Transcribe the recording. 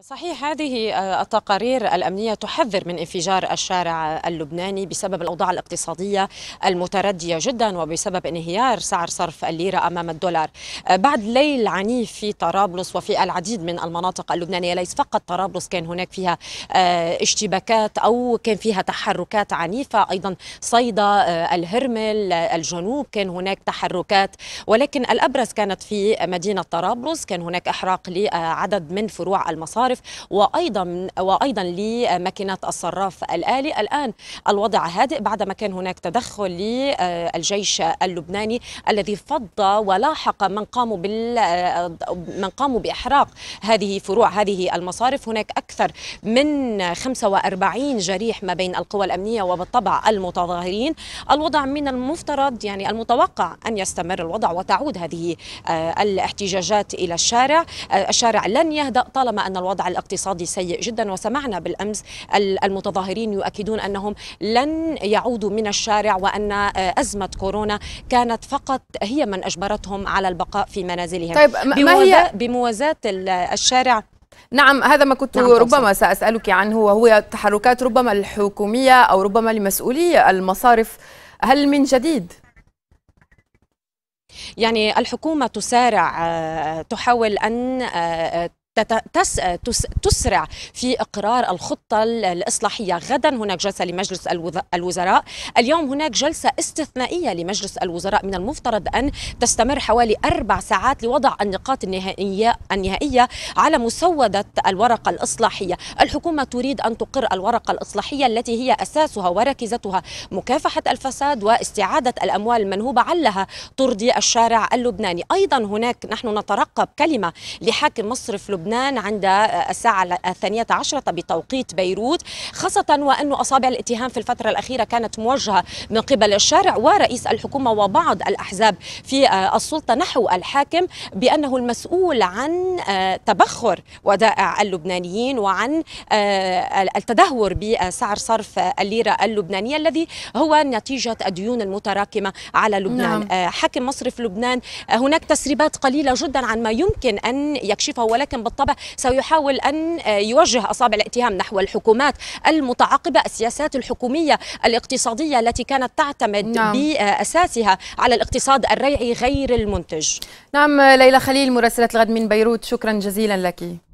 صحيح هذه آه، التقارير الأمنية تحذر من انفجار الشارع اللبناني بسبب الأوضاع الاقتصادية المتردية جدا وبسبب انهيار سعر صرف الليرة أمام الدولار آه، بعد ليل عنيف في طرابلس وفي العديد من المناطق اللبنانية ليس فقط طرابلس كان هناك فيها آه، اشتباكات أو كان فيها تحركات عنيفة أيضا صيدا الهرمل الجنوب كان هناك تحركات ولكن الأبرز كانت في مدينة طرابلس كان هناك إحراق لعدد من فروع المصارف المصارف وايضا وايضا لماكينات الصراف الالي الان الوضع هادئ بعد ما كان هناك تدخل للجيش اللبناني الذي فض ولاحق من قاموا بال من قاموا باحراق هذه فروع هذه المصارف هناك اكثر من 45 جريح ما بين القوى الامنيه وبالطبع المتظاهرين الوضع من المفترض يعني المتوقع ان يستمر الوضع وتعود هذه آه، الاحتجاجات الى الشارع آه، الشارع لن يهدأ طالما ان الوضع الوضع الاقتصادي سيء جدا وسمعنا بالامس المتظاهرين يؤكدون انهم لن يعودوا من الشارع وان آه، ازمه كورونا كانت فقط هي من اجبرتهم على البقاء في منازلهم طيب ما هي بموازاه الشارع نعم هذا ما كنت نعم ربما سأسألك عنه وهو تحركات ربما الحكومية أو ربما لمسؤولي المصارف هل من جديد؟ يعني الحكومة تسارع آه، تحاول أن آه، تسرع في إقرار الخطة الإصلاحية غدا هناك جلسة لمجلس الوزراء اليوم هناك جلسة استثنائية لمجلس الوزراء من المفترض أن تستمر حوالي أربع ساعات لوضع النقاط النهائية, النهائية على مسودة الورقة الإصلاحية الحكومة تريد أن تقر الورقة الإصلاحية التي هي أساسها وركيزتها مكافحة الفساد واستعادة الأموال المنهوبة علها ترضي الشارع اللبناني أيضا هناك نحن نترقب كلمة لحاكم مصرف لبنان لبنان عند الساعة الثانية عشرة بتوقيت بيروت خاصة وأن أصابع الاتهام في الفترة الأخيرة كانت موجهة من قبل الشارع ورئيس الحكومة وبعض الأحزاب في السلطة نحو الحاكم بأنه المسؤول عن تبخر ودائع اللبنانيين وعن التدهور بسعر صرف الليرة اللبنانية الذي هو نتيجة الديون المتراكمة على لبنان نعم. حاكم مصرف لبنان هناك تسريبات قليلة جدا عن ما يمكن أن يكشفه ولكن بالطبع سيحاول أن آه، يوجه أصابع الاتهام نحو الحكومات المتعاقبة السياسات الحكومية الاقتصادية التي كانت تعتمد نعم. بأساسها على الاقتصاد الريعي غير المنتج نعم ليلى خليل مراسلة الغد من بيروت شكرا جزيلا لك